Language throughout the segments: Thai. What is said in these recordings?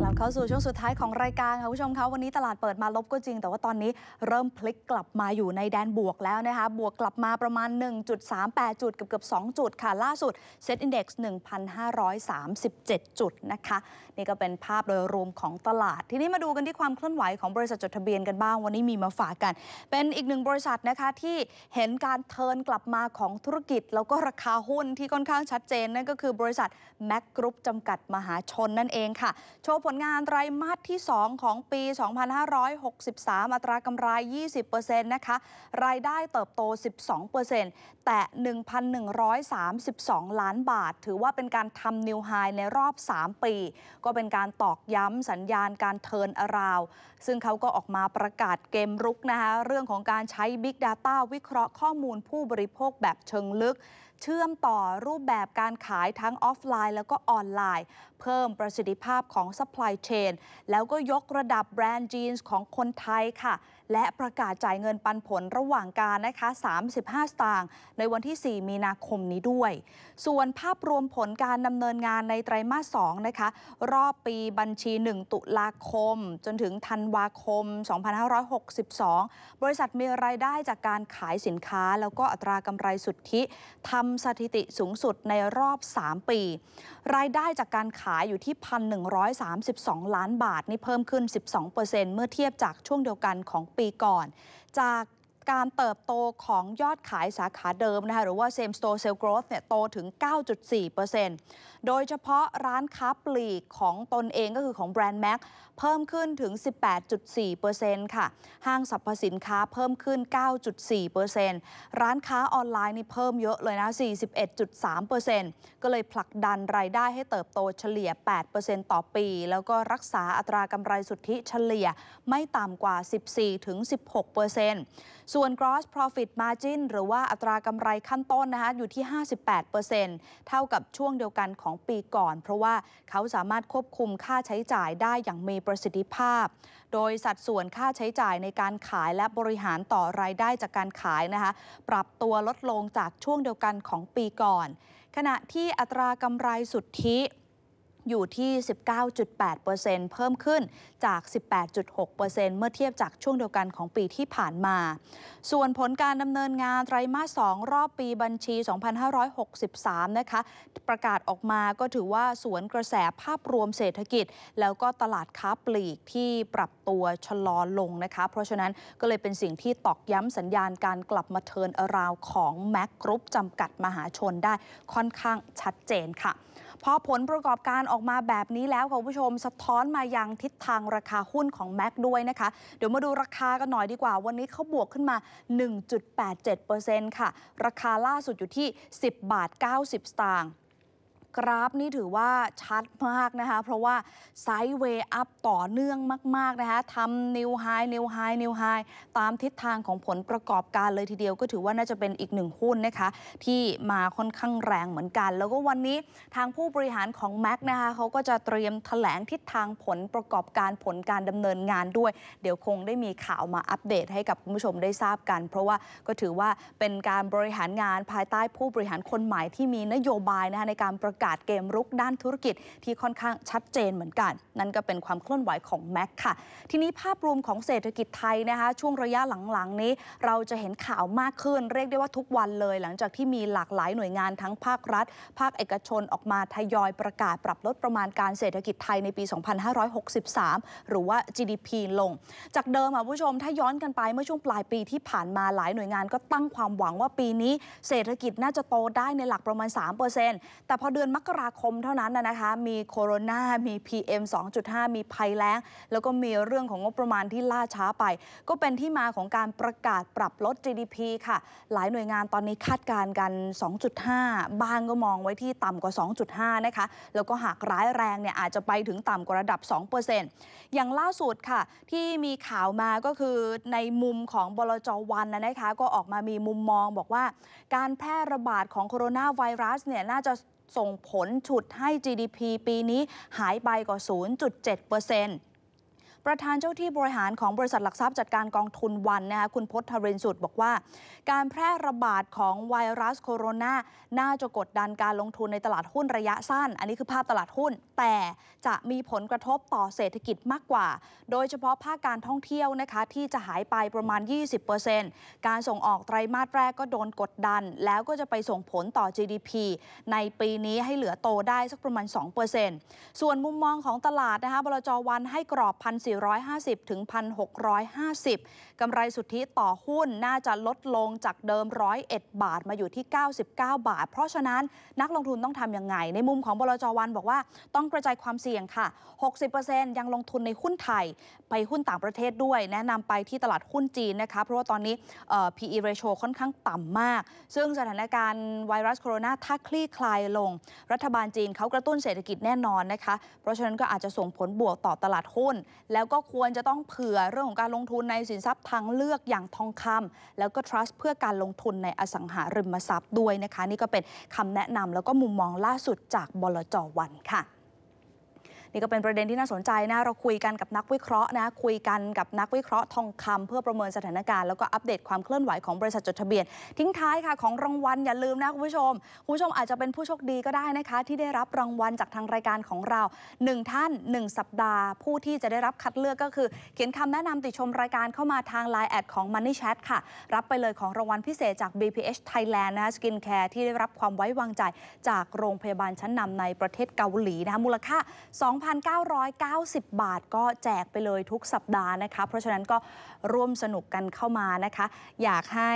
กลับเข้าสู่ช่วงสุดท้ายของรายการค่ะผู้ชมคะวันนี้ตลาดเปิดมาลบก็จริง แต่ว่าตอนนี้เริ่มพลิกกลับมาอยู่ในแดนบวกแล้วนะคะ บวกกลับมาประมาณ 1.38 จุดเกือบเกือบ2 จุดค่ะ ล่าสุดเซ็ตอินดี x 1,537 จุดนะคะ นี่ก็เป็นภาพโดยรวมของตลาด ทีนี้มาดูกันที่ความเคลื่อนไหวของบริษัทจดทะเบียนกันบ้าง วันนี้มีมาฝากกัน เป็นอีกหนึ่งบริษัทนะคะที่เห็นการเทิร์นกลับมาของธุรกิจแล้วก็ราคาหุ้นที่ค่อนข้างชัดเจนนั่นก็คือบริษัทแม็กกรุ๊ปจำกัดมหาชนนั่นเองค่ะโชว์ลงานไตรมาสที่2ของปี 2563 อัตรากำไร20%นะคะ รายได้เติบโต 12%แต่ 1,132 ล้านบาท ถือว่าเป็นการทำนิวไฮในรอบ 3 ปี ก็เป็นการตอกย้ำสัญญาณการเทินอราวซึ่งเขาก็ออกมาประกาศเกมรุกนะคะ เรื่องของการใช้ Big Data วิเคราะห์ข้อมูลผู้บริโภคแบบเชิงลึกเชื่อมต่อรูปแบบการขายทั้งออฟไลน์แล้วก็ออนไลน์ เพิ่มประสิทธิภาพของ supply chain แล้วก็ยกระดับแบรนด์จีนส์ของคนไทยค่ะและประกาศจ่ายเงินปันผลระหว่างการนะคะ35 สตางค์ในวันที่ 4 มีนาคมนี้ด้วย ส่วนภาพรวมผลการดำเนินงานในไตรมาส2นะคะ รอบปีบัญชี 1 ตุลาคม จนถึงธันวาคม 2562 บริษัทมีรายได้จากการขายสินค้า แล้วก็อัตรากำไรสุทธิทำสถิติสูงสุดในรอบ 3 ปี รายได้จากการขายอยู่ที่ 1,132 ล้านบาท นี่เพิ่มขึ้น12%เมื่อเทียบจากช่วงเดียวกันของปปีก่อนจากการเติบโตของยอดขายสาขาเดิมนะคะหรือว่า same store sales growth เนี่ยโตถึง 9.4%โดยเฉพาะร้านค้าปลีกของตนเองก็คือของแบรนด์แม็กเพิ่มขึ้นถึง 18.4%ค่ะห้างสรรพสินค้าเพิ่มขึ้น 9.4%ร้านค้าออนไลน์นี่เพิ่มเยอะเลยนะ 41.3%ก็เลยผลักดันรายได้ให้เติบโตเฉลี่ย 8%ต่อปี แล้วก็รักษาอัตรากำไรสุทธิเฉลี่ยไม่ต่ำกว่า 14-16%เปอร์เซ็นต์ส่วน gross profit margin หรือว่าอัตรากำไรขั้นต้นนะคะอยู่ที่ 58%เท่ากับช่วงเดียวกันของปีก่อน เพราะว่าเขาสามารถควบคุมค่าใช้จ่ายได้อย่างมีประสิทธิภาพ โดยสัดส่วนค่าใช้จ่ายในการขายและบริหารต่อรายได้จากการขายนะคะปรับตัวลดลงจากช่วงเดียวกันของปีก่อน ขณะที่อัตรากำไรสุทธิอยู่ที่ 19.8%เพิ่มขึ้นจาก 18.6%เมื่อเทียบจากช่วงเดียวกันของปีที่ผ่านมา ส่วนผลการดำเนินงานไตรมาส 2 รอบปีบัญชี 2563 นะคะ ประกาศออกมาก็ถือว่าสวนกระแสภาพรวมเศรษฐกิจ แล้วก็ตลาดค้าปลีกที่ปรับตัวชะลอลงนะคะ เพราะฉะนั้นก็เลยเป็นสิ่งที่ตอกย้ำสัญญาณการกลับมาเทินอราวของแม็กกรุ๊ปจำกัดมหาชนได้ค่อนข้างชัดเจนค่ะพอผลประกอบการออกมาแบบนี้แล้วคุณผู้ชมสะท้อนมายังทิศทางราคาหุ้นของแม็กด้วยนะคะ เดี๋ยวมาดูราคากันหน่อยดีกว่า วันนี้เขาบวกขึ้นมา 1.87%ค่ะ ราคาล่าสุดอยู่ที่ 10 บาท 90 สตางค์กราฟนี่ถือว่าชัดมากนะคะเพราะว่าไซด์เวย์อัพต่อเนื่องมากๆนะคะทำนิวไฮนิวไฮนิวไฮตามทิศทางของผลประกอบการเลยทีเดียวก็ถือว่าน่าจะเป็นอีกหนึ่งหุ้นนะคะที่มาค่อนข้างแรงเหมือนกัน แล้วก็วันนี้ทางผู้บริหารของ Mac นะคะเขาก็จะเตรียมถแถลงทิศทางผลประกอบการผลการดำเนินงานด้วย เดี๋ยวคงได้มีข่าวมาอัปเดตให้กับคุณผู้ชมได้ทราบกัน เพราะว่าก็ถือว่าเป็นการบริหารงานภายใต้ผู้บริหารคนใหม่ที่มีนโยบายนะคะในการประกาสเกมรุกด้านธุรกิจที่ค่อนข้างชัดเจนเหมือนกัน นั่นก็เป็นความเคลื่อนไหวของแม็กค่ะ ทีนี้ภาพรวมของเศรษฐกิจไทยนะคะช่วงระยะหลังๆนี้ เราจะเห็นข่าวมากขึ้นเรียกได้ว่าทุกวันเลย หลังจากที่มีหลากหลายหน่วยงานทั้งภาครัฐ ภาคเอกชนออกมาทยอยประกาศปรับลดประมาณการเศรษฐกิจไทยในปี 2563 หรือว่า GDP ลง จากเดิมค่ะผู้ชมถ้าย้อนกันไปเมื่อช่วงปลายปีที่ผ่านมาหลายหน่วยงานก็ตั้งความหวังว่าปีนี้ เศรษฐกิจน่าจะโตได้ในหลักประมาณ 3%แต่พอเดือนนมกราคมเท่านั้นนะคะมีโคโรนามี PM 2.5 มีภัยแล้งแล้วก็มีเรื่องของงบประมาณที่ล่าช้าไป ก็เป็นที่มาของการประกาศปรับลด GDP ค่ะ หลายหน่วยงานตอนนี้คาดการณ์กัน 2.5 บางก็มองไว้ที่ต่ำกว่า 2.5 นะคะ แล้วก็หากร้ายแรงเนี่ยอาจจะไปถึงต่ำกว่าระดับ 2%อย่างล่าสุดค่ะ ที่มีข่าวมาก็คือในมุมของบลจวันนะคะก็ออกมามีมุมมองบอกว่า การแพร่ระบาดของโคโรนาไวรัสเนี่ยน่าจะส่งผลฉุดให้ GDP ปีนี้หายไปกว่า 0.7%เปอร์เซ็นต์ประธานเจ้าที่บริหารของบริษัทหลักทรัพย์จัดการกองทุนวันนะคะคุณพศทเรนสุดบอกว่า การแพร่ระบาดของไวรัสโคโรนาน่าจะกดดันการลงทุนในตลาดหุ้นระยะสั้น อันนี้คือภาพตลาดหุ้น แต่จะมีผลกระทบต่อเศรษฐกิจมากกว่า โดยเฉพาะภาคการท่องเที่ยวนะคะที่จะหายไปประมาณ 20%การส่งออกไตรมาสแรกก็โดนกดดัน แล้วก็จะไปส่งผลต่อ GDP ในปีนี้ให้เหลือโตได้สักประมาณ2%ส่วนมุมมองของตลาดนะคะบลจวันให้กรอบพันส1,450ถึง1,650กำไรสุทธิต่อหุ้นน่าจะลดลงจากเดิม101บาท มาอยู่ที่ 99 บาท เพราะฉะนั้นนักลงทุนต้องทำยังไง ในมุมของบลจวัน บอกว่าต้องกระจายความเสี่ยงค่ะ 60%ยังลงทุนในหุ้นไทย ไปหุ้นต่างประเทศด้วย แนะนำไปที่ตลาดหุ้นจีนนะคะเพราะว่าตอนนี้ PE ratio ค่อนข้างต่ำมาก ซึ่งสถานการณ์ไวรัสโคโรนาถ้าคลี่คลายลง รัฐบาลจีนเขากระตุ้นเศรษฐกิจแน่นอนนะคะเพราะฉะนั้นก็อาจจะส่งผลบวกต่อตลาดหุ้นและแล้วก็ควรจะต้องเผื่อเรื่องของการลงทุนในสินทรัพย์ทางเลือกอย่างทองคำ แล้วก็ทรัสต์เพื่อการลงทุนในอสังหาริมทรัพย์ด้วยนะคะ นี่ก็เป็นคำแนะนำแล้วก็มุมมองล่าสุดจากบลจวันค่ะนี่ก็เป็นประเด็นที่น่าสนใจนะเราคุยกันกับนักวิเคราะห์นะคุยกันกับนักวิเคราะห์ทองคำเพื่อประเมินสถานการณ์แล้วก็อัปเดตความเคลื่อนไหวของบริษัทจดทะเบียนทิ้งท้ายค่ะของรางวัลอย่าลืมนะคุณผู้ชมคุณผู้ชมอาจจะเป็นผู้โชคดีก็ได้นะคะ ที่ได้รับรางวัลจากทางรายการของเรา 1 ท่าน 1 สัปดาห์ ผู้ที่จะได้รับคัดเลือกก็คือเขียนคำแนะนำติชมรายการเข้ามาทางไลน์แอดของ Money Chat ค่ะ รับไปเลยของรางวัลพิเศษจาก BPH Thailand นะสกินแคร์ที่ได้รับความไว้วางใจ จากโรงพยาบาลชั้นนำในประเทศเกาหลีนะมูลค่า2 2,990 บาทก็แจกไปเลยทุกสัปดาห์นะคะ เพราะฉะนั้นก็ร่วมสนุกกันเข้ามานะคะ อยากให้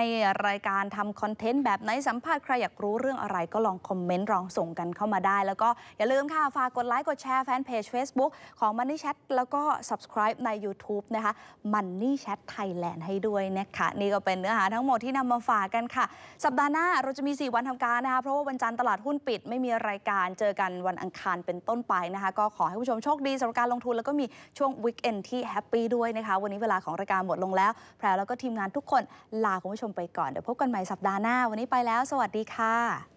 รายการทำคอนเทนต์แบบไหนสัมภาษณ์ใครอยากรู้เรื่องอะไรก็ลองคอมเมนต์ลองส่งกันเข้ามาได้ แล้วก็อย่าลืมค่ะ ฝากกดไลค์ กดแชร์แฟนเพจ Facebook ของ Money Chat แล้วก็ subscribe ใน YouTube นะคะ Money Chat Thailand ให้ด้วยนะคะ นี่ก็เป็นเนื้อหาทั้งหมดที่นำมาฝากกันค่ะ สัปดาห์หน้าเราจะมี 4 วันทำการนะคะ เพราะว่าวันจันทร์ตลาดหุ้นปิด ไม่มีรายการ เจอกันวันอังคารเป็นต้นไปนะคะ ก็ขอให้ผู้ชมโชคดีสำหรับการลงทุนแล้วก็มีช่วงวิกเอนที่แฮปปี้ด้วยนะคะ วันนี้เวลาของรายการหมดลงแล้ว แพรแล้วก็ทีมงานทุกคนลาคุณผู้ชมไปก่อน เดี๋ยวพบกันใหม่สัปดาห์หน้า วันนี้ไปแล้ว สวัสดีค่ะ